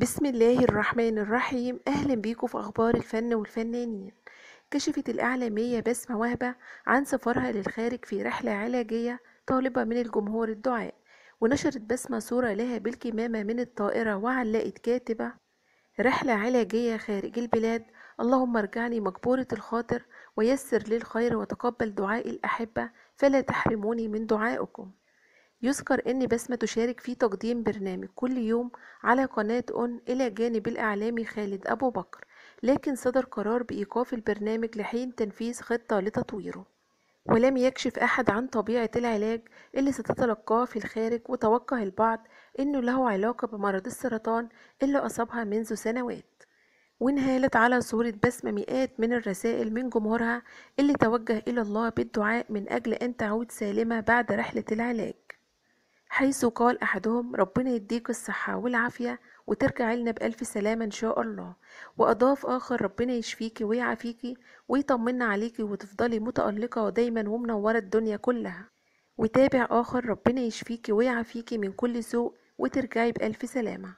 بسم الله الرحمن الرحيم أهلا بيكم في أخبار الفن والفنانين كشفت الإعلامية بسمة وهبة عن سفرها للخارج في رحلة علاجية طالبة من الجمهور الدعاء ونشرت بسمة صورة لها بالكمامة من الطائرة وعلقت كاتبة رحلة علاجية خارج البلاد اللهم ارجعني مجبورة الخاطر ويسر للخير الخير وتقبل دعاء الأحبة فلا تحرموني من دعائكم يذكر أن بسمة تشارك في تقديم برنامج كل يوم على قناة أون إلى جانب الإعلامي خالد أبو بكر لكن صدر قرار بإيقاف البرنامج لحين تنفيذ خطة لتطويره ولم يكشف أحد عن طبيعة العلاج اللي ستتلقاه في الخارج وتوقع البعض أنه له علاقة بمرض السرطان اللي أصابها منذ سنوات وانهالت على صورة بسمة مئات من الرسائل من جمهورها اللي توجه إلى الله بالدعاء من أجل أن تعود سالمة بعد رحلة العلاج حيث قال أحدهم ربنا يديك الصحة والعافية وترجع لنا بألف سلامة إن شاء الله وأضاف آخر ربنا يشفيكي ويعافيكي ويطمنا عليكي وتفضلي متألقة ودايما ومنورة الدنيا كلها وتابع آخر ربنا يشفيكي ويعافيكي من كل سوء وترجعي بألف سلامة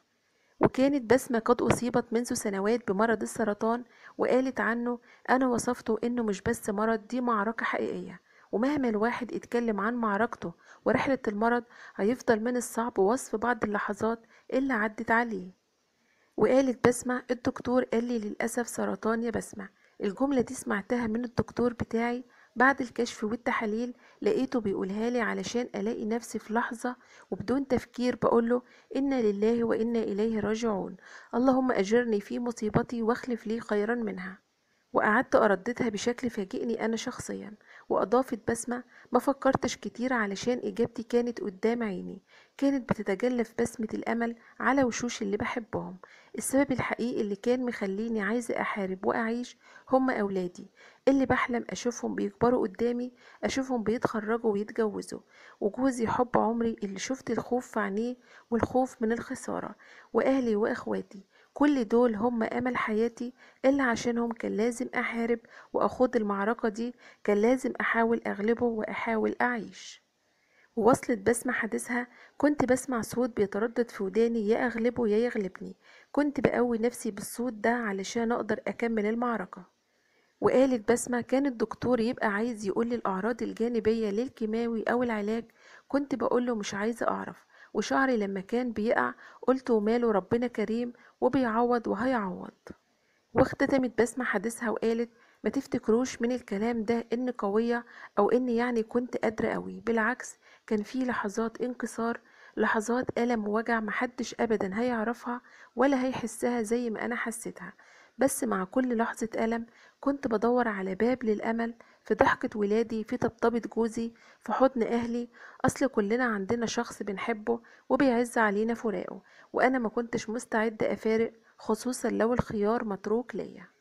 وكانت بسمة قد أصيبت منذ سنوات بمرض السرطان وقالت عنه أنا وصفته إنه مش بس مرض دي معركة حقيقية ومهما الواحد اتكلم عن معركته ورحلة المرض هيفضل من الصعب وصف بعض اللحظات اللي عدت عليه وقالت بسمة الدكتور قال لي للأسف سرطان يا بسمة الجملة دي سمعتها من الدكتور بتاعي بعد الكشف والتحاليل لقيته بيقولها لي علشان ألاقي نفسي في لحظة وبدون تفكير بقوله إنا لله وإنا إليه راجعون اللهم أجرني في مصيبتي واخلف لي خيرا منها وقعدت أرددها بشكل فاجئني أنا شخصيا وأضافت بسمة ما فكرتش كتير علشان إجابتي كانت قدام عيني كانت بتتجلى في بسمة الأمل على وشوش اللي بحبهم السبب الحقيقي اللي كان مخليني عايزة أحارب وأعيش هم أولادي اللي بحلم أشوفهم بيكبروا قدامي أشوفهم بيتخرجوا ويتجوزوا وجوزي حب عمري اللي شفت الخوف في عينيه والخوف من الخسارة وأهلي وإخواتي كل دول هم امل حياتي اللي عشانهم كان لازم احارب واخوض المعركة دي كان لازم احاول اغلبه واحاول اعيش ووصلت بسمة حديثها كنت بسمع صوت بيتردد في وداني يا اغلبه يا يغلبني كنت بقوي نفسي بالصوت ده علشان اقدر اكمل المعركة وقالت بسمة كان الدكتور يبقى عايز يقولي الأعراض الجانبية للكيماوي أو العلاج كنت بقوله مش عايزة أعرف وشعري لما كان بيقع قلت وماله ربنا كريم وبيعوض وهيعوض واختتمت بسمة حديثها وقالت ما تفتكروش من الكلام ده إن قوية أو إن يعني كنت قادرة قوي بالعكس كان في لحظات انكسار لحظات ألم ووجع محدش أبدا هيعرفها ولا هيحسها زي ما أنا حسيتها بس مع كل لحظة ألم كنت بدور على باب للأمل في ضحكة ولادي في طبطبة جوزي في حضن أهلي أصل كلنا عندنا شخص بنحبه وبيعز علينا فراقه وأنا ما كنتش مستعد أفارق خصوصا لو الخيار متروك ليا